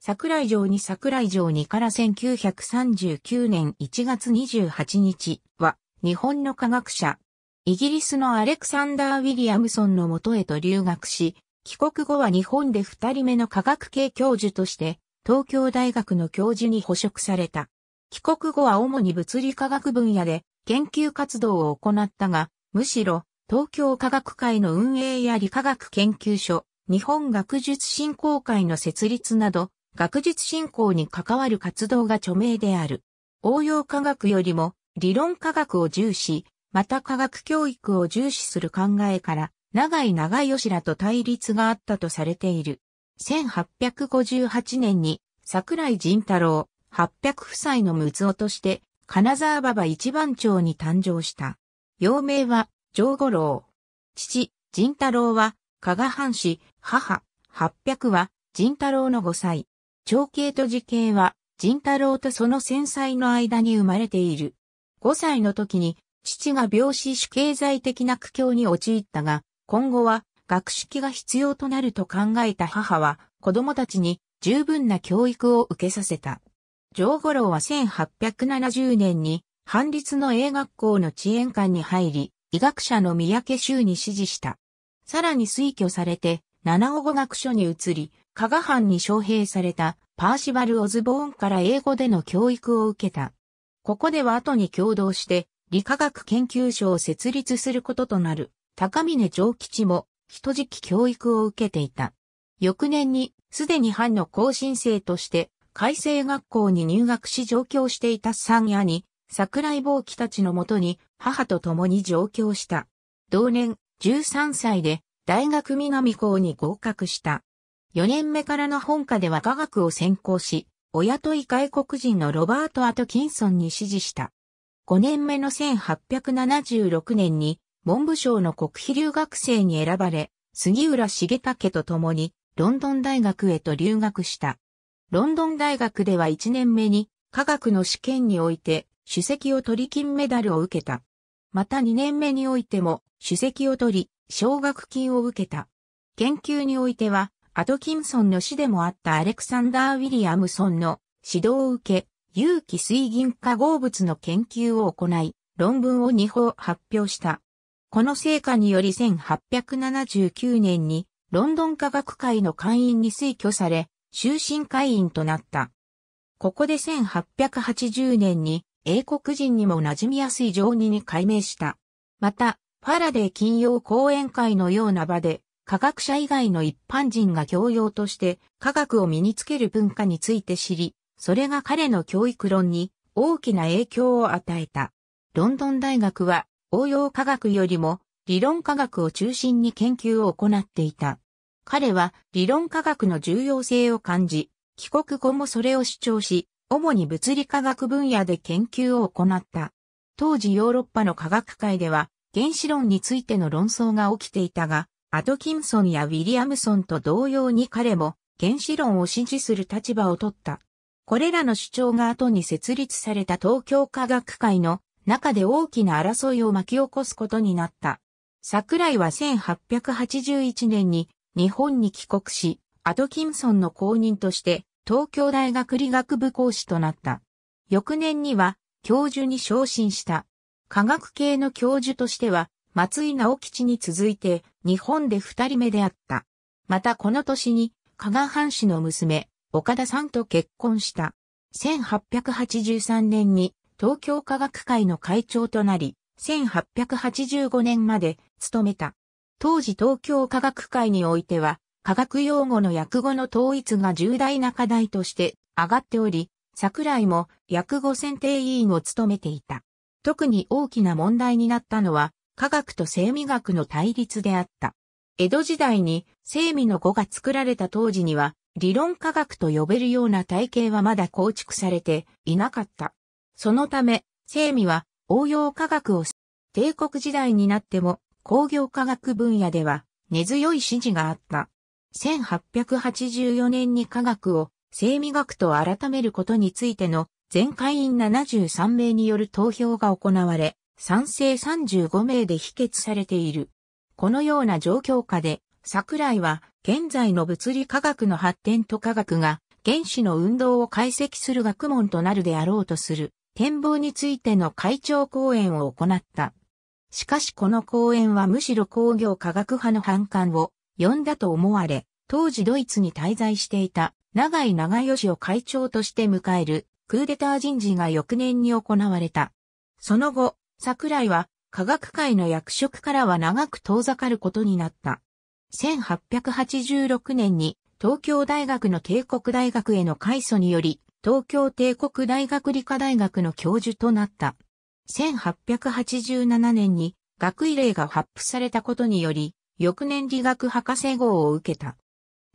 桜井城に桜井城にから1939年1月28日は、日本の科学者、イギリスのアレクサンダー・ウィリアムソンの元へと留学し、帰国後は日本で二人目の科学系教授として、東京大学の教授に捕職された。帰国後は主に物理科学分野で研究活動を行ったが、むしろ東京科学会の運営や理科学研究所、日本学術振興会の設立など、学術振興に関わる活動が著名である。応用科学よりも理論科学を重視、また科学教育を重視する考えから、長井長吉らと対立があったとされている。1858年に桜井仁太郎、八百夫妻の睦夫として、金沢馬場一番町に誕生した。幼名は、上五郎。父、仁太郎は、加賀藩士、母、八百は、仁太郎の五歳。長兄と時兄は、仁太郎とその繊細の間に生まれている。5歳の時に、父が病死し経済的な苦境に陥ったが、今後は学識が必要となると考えた母は、子供たちに十分な教育を受けさせた。上五郎は1870年に、反立の英学校の遅延館に入り、医学者の三宅修に指示した。さらに推挙されて、七五語学所に移り、加賀藩に招聘されたパーシバル・オズボーンから英語での教育を受けた。ここでは後に共同して理化学研究所を設立することとなる高峰長吉も人質教育を受けていた。翌年にすでに藩の後進生として改正学校に入学し上京していた三夜に桜井坊貴たちのもとに母と共に上京した。同年13歳で大学南校に合格した。4年目からの本科では科学を専攻し、お雇い外国人のロバート・アトキンソンに指示した。5年目の1876年に文部省の国費留学生に選ばれ、杉浦重武と共にロンドン大学へと留学した。ロンドン大学では1年目に科学の試験において主席を取り金メダルを受けた。また2年目においても主席を取り奨学金を受けた。研究においてはアトキンソンの死でもあったアレクサンダー・ウィリアムソンの指導を受け、有機水銀化合物の研究を行い、論文を2報発表した。この成果により1879年にロンドン科学会の会員に推挙され、終身会員となった。ここで1880年に英国人にも馴染みやすい常任に改名した。また、ファラデー金曜講演会のような場で科学者以外の一般人が教養として科学を身につける文化について知り、それが彼の教育論に大きな影響を与えた。ロンドン大学は応用科学よりも理論科学を中心に研究を行っていた。彼は理論科学の重要性を感じ、帰国後もそれを主張し、主に物理科学分野で研究を行った。当時ヨーロッパの科学界では原子論についての論争が起きていたが、アトキンソンやウィリアムソンと同様に彼も原子論を支持する立場を取った。これらの主張が後に設立された東京科学会の中で大きな争いを巻き起こすことになった。桜井は1881年に日本に帰国し、アトキンソンの後任として東京大学理学部講師となった。翌年には教授に昇進した。科学系の教授としては松井直吉に続いて日本で二人目であった。またこの年に加賀藩士の娘、岡田さんと結婚した。1883年に東京科学会の会長となり、1885年まで務めた。当時東京科学会においては、科学用語の訳語の統一が重大な課題として上がっており、桜井も訳語選定委員を務めていた。特に大きな問題になったのは、科学と生味学の対立であった。江戸時代に生味の語が作られた当時には、理論科学と呼べるような体系はまだ構築されていなかった。そのため、生味は応用科学を帝国時代になっても工業科学分野では根強い支持があった。1884年に科学を生味学と改めることについての全会員73名による投票が行われ、賛成35名で否決されている。このような状況下で、桜井は現在の物理科学の発展と科学が原子の運動を解析する学問となるであろうとする展望についての会長講演を行った。しかしこの講演はむしろ工業科学派の反感を呼んだと思われ、当時ドイツに滞在していた長井長吉を会長として迎えるクーデター人事が翌年に行われた。その後、桜井は科学界の役職からは長く遠ざかることになった。1886年に東京大学の帝国大学への改祖により、東京帝国大学理科大学の教授となった。1887年に学位令が発布されたことにより、翌年理学博士号を受けた。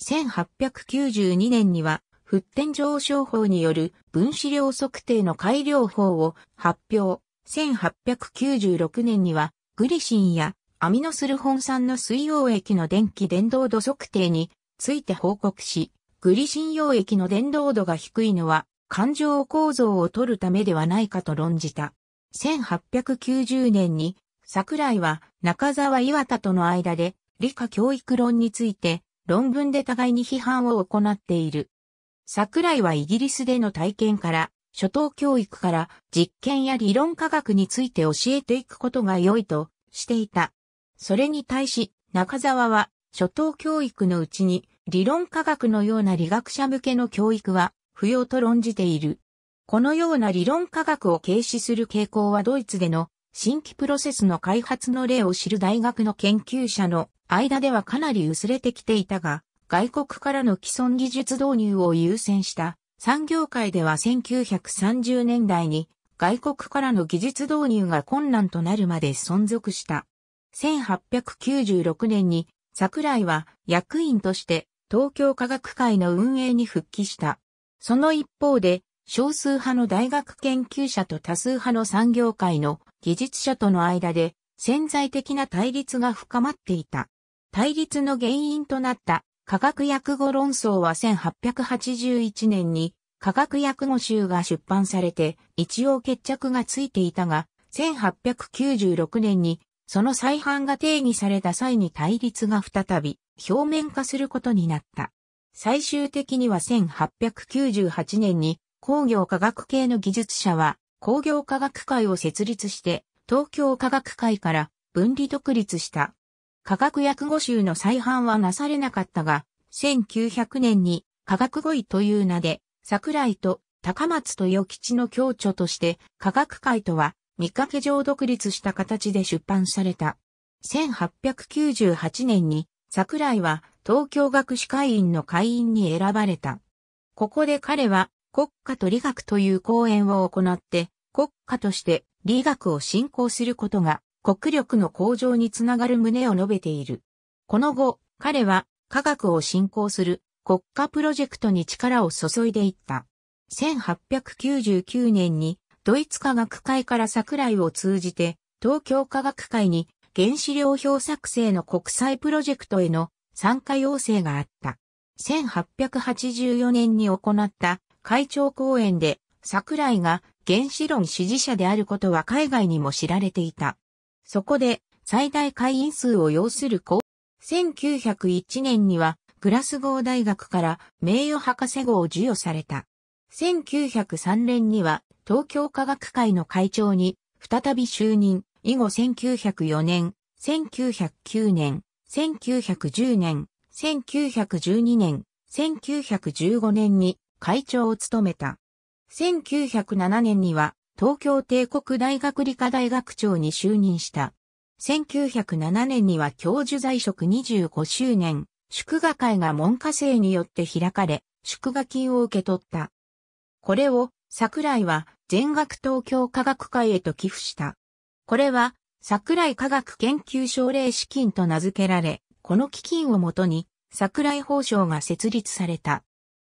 1892年には、沸点上昇法による分子量測定の改良法を発表。1896年には、グリシンやアミノスルホン酸の水溶液の電気伝導度測定について報告し、グリシン溶液の伝導度が低いのは、環状構造を取るためではないかと論じた。1890年に、桜井は中沢岩田との間で理科教育論について論文で互いに批判を行っている。桜井はイギリスでの体験から初等教育から実験や理論科学について教えていくことが良いとしていた。それに対し、中沢は、初等教育のうちに、理論科学のような理学者向けの教育は、不要と論じている。このような理論科学を軽視する傾向はドイツでの新規プロセスの開発の例を知る大学の研究者の間ではかなり薄れてきていたが、外国からの既存技術導入を優先した産業界では1930年代に外国からの技術導入が困難となるまで存続した。1896年に桜井は役員として東京科学会の運営に復帰した。その一方で少数派の大学研究者と多数派の産業界の技術者との間で潜在的な対立が深まっていた。対立の原因となった化学訳語論争は1881年に化学訳語集が出版されて一応決着がついていたが、1896年にその再販が定義された際に対立が再び表面化することになった。最終的には1898年に工業科学系の技術者は工業科学会を設立して東京科学会から分離独立した科学薬語集の再版はなされなかったが、1900年に科学語彙という名で、桜井と高松と与吉の共著として科学界とは見かけ上独立した形で出版された。1898年に桜井は東京学士会員の会員に選ばれた。ここで彼は国家と理学という講演を行って国家として理学を進行することが国力の向上につながる旨を述べている。この後、彼は科学を振興する国家プロジェクトに力を注いでいった。1899年にドイツ科学会から桜井を通じて東京科学会に原子量表作成の国際プロジェクトへの参加要請があった。1884年に行った会長講演で桜井が原子論支持者であることは海外にも知られていた。そこで、最大会員数を要する子。1901年には、グラスゴー大学から名誉博士号を授与された。1903年には、東京科学会の会長に、再び就任。以後1904年、1909年、1910年、1912年、1915年に会長を務めた。1907年には東京帝国大学理科大学長に就任した。1907年には教授在職25周年、祝賀会が門下生によって開かれ、祝賀金を受け取った。これを桜井は全額東京科学会へと寄付した。これは桜井科学研究奨励資金と名付けられ、この基金をもとに桜井法省が設立された。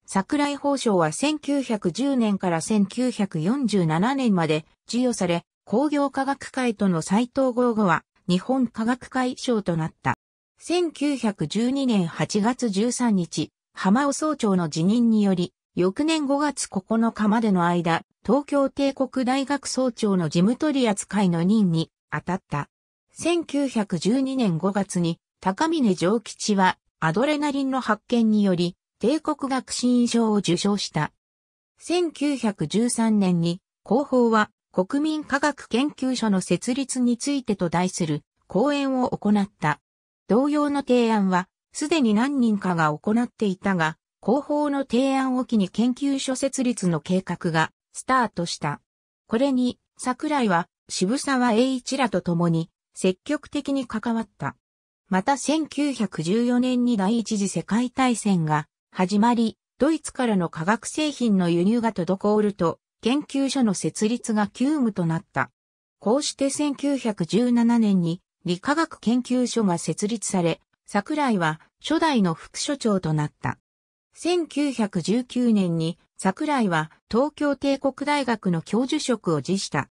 桜井法相は1910年から1947年まで授与され、工業科学会との再統合後は日本科学会賞となった。1912年8月13日、浜尾総長の辞任により、翌年5月9日までの間、東京帝国大学総長の事務取扱いの任に当たった。1912年5月に高峰上吉はアドレナリンの発見により帝国学士院賞を受賞した。1913年に広報は国民科学研究所の設立についてと題する講演を行った。同様の提案はすでに何人かが行っていたが、広報の提案を機に研究所設立の計画がスタートした。これに桜井は渋沢栄一らと共に積極的に関わった。また1914年に第一次世界大戦が始まり、ドイツからの化学製品の輸入が滞ると、研究所の設立が急務となった。こうして1917年に理化学研究所が設立され、桜井は初代の副所長となった。1919年に桜井は東京帝国大学の教授職を辞した。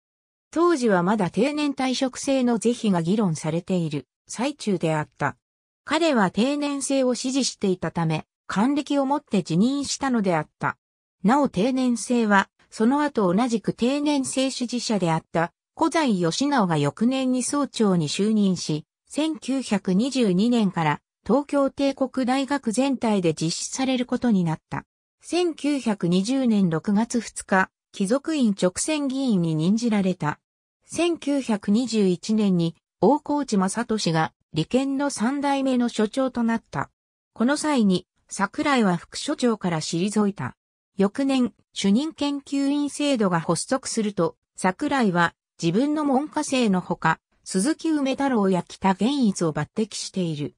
当時はまだ定年退職制の是非が議論されている最中であった。彼は定年制を支持していたため、官暦をもって辞任したのであった。なお定年制は、その後同じく定年制支持者であった、古在義直が翌年に総長に就任し、1922年から東京帝国大学全体で実施されることになった。1920年6月2日、貴族院直選議員に任じられた。1921年に大河内正俊が理研の三代目の所長となった。この際に桜井は副所長から退いた。翌年、主任研究員制度が発足すると、桜井は自分の門下生のほか、鈴木梅太郎や北玄一を抜擢している。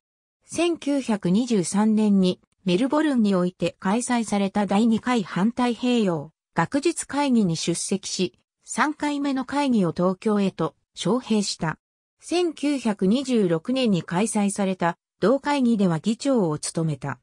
1923年にメルボルンにおいて開催された第2回反対平洋学術会議に出席し、3回目の会議を東京へと招聘した。1926年に開催された同会議では議長を務めた。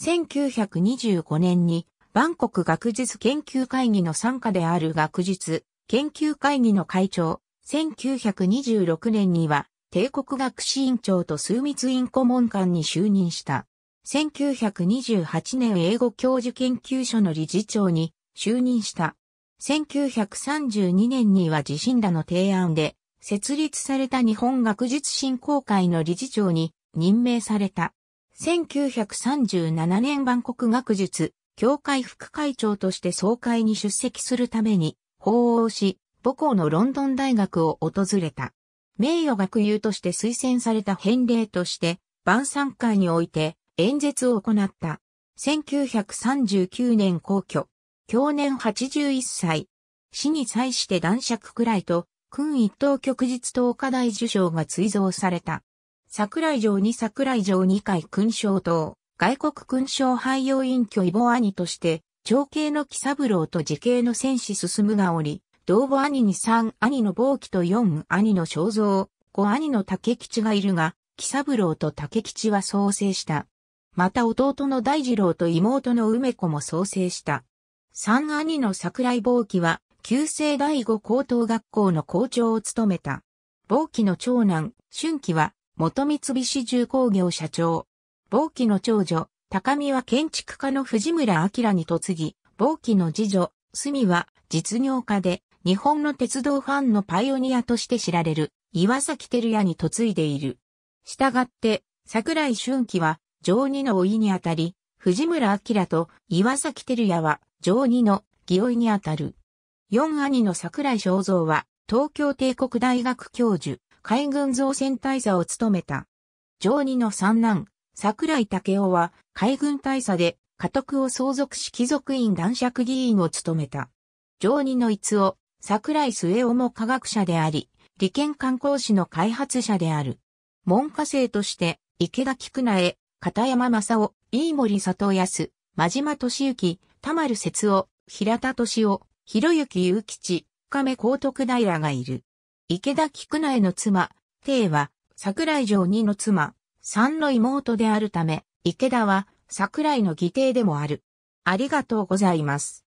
1925年に、万国学術研究会議の参加である学術研究会議の会長、1926年には、帝国学士院長と枢密院顧問官に就任した。1928年英語教授研究所の理事長に就任した。1932年には自身らの提案で設立された日本学術振興会の理事長に任命された。1937年万国学術、協会副会長として総会に出席するために、訪欧し、母校のロンドン大学を訪れた。名誉学友として推薦された返礼として、晩餐会において演説を行った。1939年皇居、去年81歳。死に際して男爵くらいと、君一等旭日党課大受賞が追贈された。桜井城に桜井城二階勲章等、外国勲章廃用隠居異母兄として、長兄の木三郎と次兄の戦士進がおり、同母兄に三兄の暴起と四兄の肖像、五兄の竹吉がいるが、木三郎と竹吉は創生した。また弟の大二郎と妹の梅子も創生した。三兄の桜井暴起は、旧制第五高等学校の校長を務めた。暴起の長男、春季は、元三菱重工業社長。某期の長女、高見は建築家の藤村明に嫁ぎ、某期の次女、住は実業家で、日本の鉄道ファンのパイオニアとして知られる、岩崎照也に嫁いでいる。したがって、桜井春樹は、上二の老いにあたり、藤村明と岩崎照也は、上二の義老いにあたる。四兄の桜井正造は、東京帝国大学教授。海軍造船大佐を務めた。上二の三男、桜井武雄は海軍大佐で家督を相続し貴族院男爵議員を務めた。上二の逸夫、桜井末雄も科学者であり、利権観光士の開発者である。文科生として、池田菊苗、片山正夫、飯森里康、真島敏之、田丸節夫、平田敏夫、広幸祐吉、深目高徳平がいる。池田菊苗の妻、帝は、桜井城二の妻、三の妹であるため、池田は、桜井の義弟でもある。ありがとうございます。